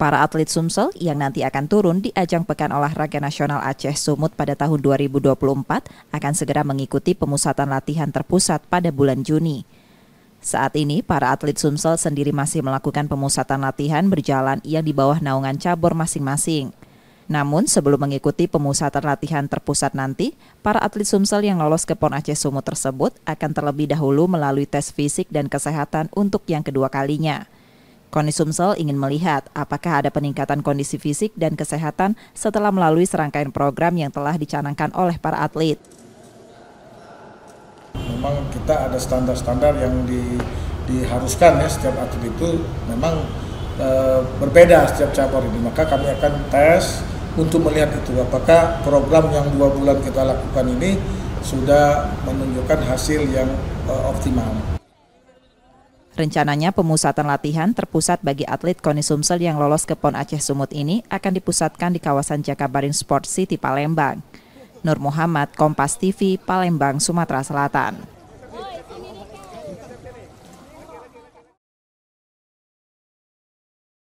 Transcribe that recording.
Para atlet Sumsel yang nanti akan turun di ajang Pekan Olahraga Nasional Aceh Sumut pada tahun 2024 akan segera mengikuti pemusatan latihan terpusat pada bulan Juni. Saat ini, para atlet Sumsel sendiri masih melakukan pemusatan latihan berjalan yang di bawah naungan cabur masing-masing. Namun, sebelum mengikuti pemusatan latihan terpusat nanti, para atlet Sumsel yang lolos ke PON Aceh Sumut tersebut akan terlebih dahulu melalui tes fisik dan kesehatan untuk yang kedua kalinya. Koni Sumsel ingin melihat apakah ada peningkatan kondisi fisik dan kesehatan setelah melalui serangkaian program yang telah dicanangkan oleh para atlet. Memang kita ada standar-standar yang di, diharuskan ya setiap atlet itu memang e, berbeda setiap cabar ini. Maka kami akan tes untuk melihat itu apakah program yang dua bulan kita lakukan ini sudah menunjukkan hasil yang e, optimal. Rencananya pemusatan latihan terpusat bagi atlet Koni Sumsel yang lolos ke PON Aceh Sumut ini akan dipusatkan di kawasan Jakabaring Sport City Palembang. Nur Muhammad, Kompas TV, Palembang, Sumatera Selatan.